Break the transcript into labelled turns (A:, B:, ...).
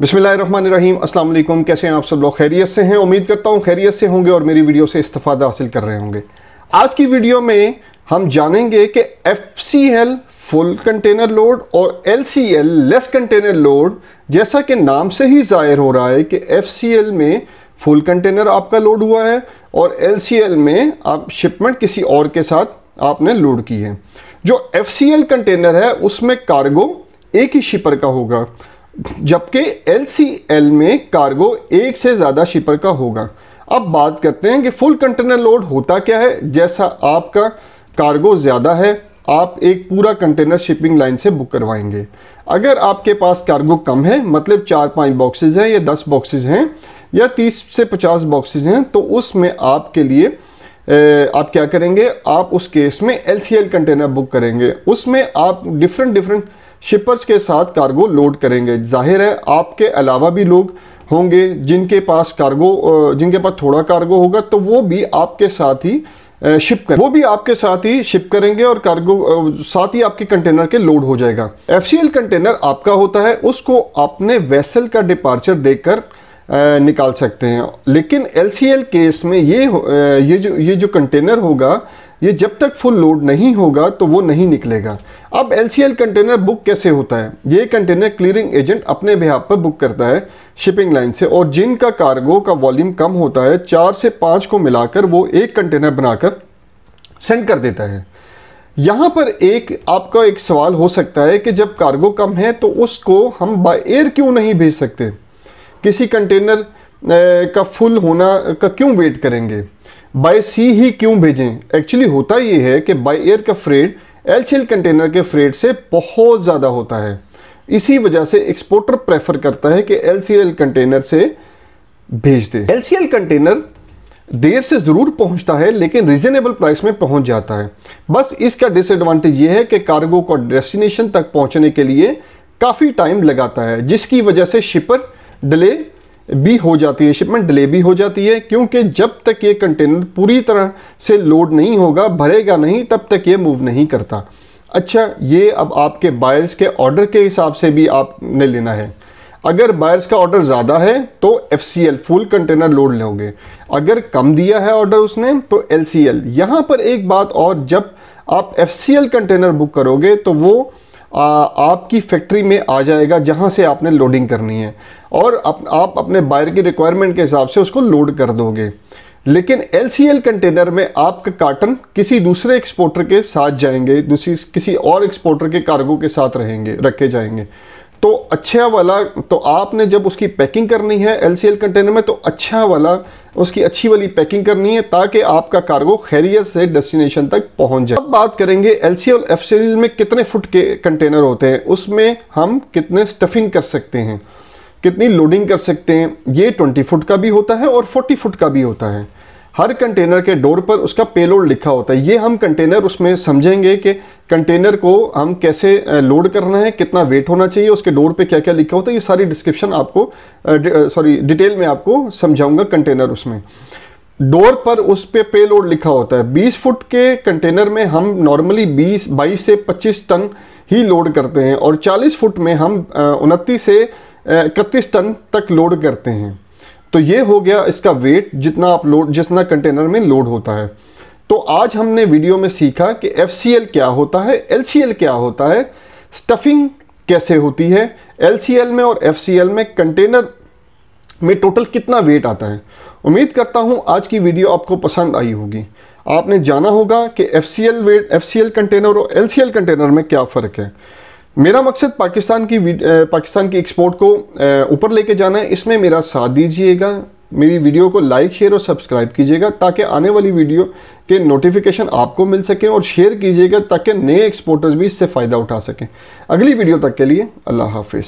A: बिसमीम अल्लाम कैसे हैं आप सब लोग खैरियत से हैं उम्मीद करता हूँ खैरियत से होंगे और मेरी वीडियो से इस्तफ़ादा हासिल कर रहे होंगे आज की वीडियो में हम जानेंगे कि F C L full container load और L C L less container load जैसा कि नाम से ही ज़ाहिर हो रहा है कि एफ सी एल में फुल कंटेनर आपका लोड हुआ है और एल सी एल में आप शिपमेंट किसी और के साथ आपने लोड की है जो एफ सी एल कंटेनर है उसमें कार्गो एक ही शिपर का होगा जबकि एल में कार्गो एक से ज़्यादा शिपर का होगा अब बात करते हैं कि फुल कंटेनर लोड होता क्या है जैसा आपका कार्गो ज़्यादा है आप एक पूरा कंटेनर शिपिंग लाइन से बुक करवाएंगे अगर आपके पास कार्गो कम है मतलब चार पाँच बॉक्सेज हैं या दस बॉक्सेज हैं या तीस से पचास बॉक्सेज हैं तो उसमें आपके लिए आप क्या करेंगे आप उस केस में एल कंटेनर बुक करेंगे उसमें आप डिफरेंट डिफरेंट शिपर्स के साथ कार्गो लोड करेंगे जाहिर है आपके अलावा भी लोग होंगे जिनके पास कार्गो जिनके पास थोड़ा कार्गो होगा तो वो भी आपके साथ ही शिप कर वो भी आपके साथ ही शिप करेंगे और कार्गो साथ ही आपके कंटेनर के लोड हो जाएगा एफ कंटेनर आपका होता है उसको अपने वेसल का डिपार्चर देकर निकाल सकते हैं लेकिन एल केस में ये ये जो ये जो कंटेनर होगा ये जब तक फुल लोड नहीं होगा तो वो नहीं निकलेगा अब एल कंटेनर बुक कैसे होता है ये कंटेनर क्लियरिंग एजेंट अपने बिहार पर बुक करता है शिपिंग लाइन से और जिनका कार्गो का वॉल्यूम कम होता है चार से पाँच को मिलाकर वो एक कंटेनर बनाकर सेंड कर देता है यहाँ पर एक आपका एक सवाल हो सकता है कि जब कार्गो कम है तो उसको हम बाय एयर क्यों नहीं भेज सकते किसी कंटेनर का फुल होना का क्यों वेट करेंगे बाय सी ही क्यों भेजें एक्चुअली होता ये है कि बाय एयर का फ्रेट एल एल कंटेनर के फ्रेट से बहुत ज़्यादा होता है इसी वजह से एक्सपोर्टर प्रेफर करता है कि एल एल कंटेनर से भेज दे एल एल कंटेनर देर से ज़रूर पहुंचता है लेकिन रीज़नेबल प्राइस में पहुंच जाता है बस इसका डिसएडवांटेज ये है कि कार्गो को डेस्टिनेशन तक पहुंचने के लिए काफ़ी टाइम लगाता है जिसकी वजह से शिपर डिले भी हो जाती है शिपमेंट डिले भी हो जाती है क्योंकि जब तक ये कंटेनर पूरी तरह से लोड नहीं होगा भरेगा नहीं तब तक ये मूव नहीं करता अच्छा ये अब आपके बायर्स के ऑर्डर के हिसाब से भी आपने लेना है अगर बायर्स का ऑर्डर ज़्यादा है तो F C L full container load लोगे अगर कम दिया है ऑर्डर उसने तो एल सी एल यहाँ पर एक बात और जब आप F C L container book करोगे तो वो आ, आपकी फैक्ट्री में आ जाएगा जहाँ से आपने लोडिंग करनी है और अप, आप अपने बायर की रिक्वायरमेंट के हिसाब से उसको लोड कर दोगे लेकिन एल कंटेनर में आपका कार्टन किसी दूसरे एक्सपोर्टर के साथ जाएंगे दूसरी किसी और एक्सपोर्टर के कार्गो के साथ रहेंगे रखे जाएंगे तो अच्छा वाला तो आपने जब उसकी पैकिंग करनी है एल कंटेनर में तो अच्छा वाला उसकी अच्छी वाली पैकिंग करनी है ताकि आपका कार्गो खैरियत से डेस्टिनेशन तक पहुंच जाए अब बात करेंगे एल सी और एफ एल में कितने फुट के कंटेनर होते हैं उसमें हम कितने स्टफिंग कर सकते हैं कितनी लोडिंग कर सकते हैं ये 20 फुट का भी होता है और 40 फुट का भी होता है हर कंटेनर के डोर पर उसका पेलोड लिखा होता है ये हम कंटेनर उसमें समझेंगे कि कंटेनर को हम कैसे लोड करना है कितना वेट होना चाहिए उसके डोर पे क्या क्या लिखा होता है ये सारी डिस्क्रिप्शन आपको सॉरी डिटेल में आपको समझाऊंगा कंटेनर उसमें डोर पर उस पर पे, पे लोड लिखा होता है 20 फुट के कंटेनर में हम नॉर्मली 20 22 से 25 टन ही लोड करते हैं और 40 फुट में हम उनतीस से इकतीस टन तक लोड करते हैं तो ये हो गया इसका वेट जितना आप लोड जितना कंटेनर में लोड होता है तो आज हमने वीडियो में सीखा कि एफ क्या होता है एल क्या होता है स्टफिंग कैसे होती है एल में और एफ में कंटेनर में टोटल कितना वेट आता है उम्मीद करता हूं आज की वीडियो आपको पसंद आई होगी आपने जाना होगा कि एफ वेट एफ कंटेनर और एल कंटेनर में क्या फ़र्क है मेरा मकसद पाकिस्तान की पाकिस्तान की एक्सपोर्ट को ऊपर लेके जाना है इसमें मेरा साथ दीजिएगा मेरी वीडियो को लाइक शेयर और सब्सक्राइब कीजिएगा ताकि आने वाली वीडियो के नोटिफिकेशन आपको मिल सके और शेयर कीजिएगा ताकि नए एक्सपोर्टर्स भी इससे फ़ायदा उठा सकें अगली वीडियो तक के लिए अल्लाह हाफिज़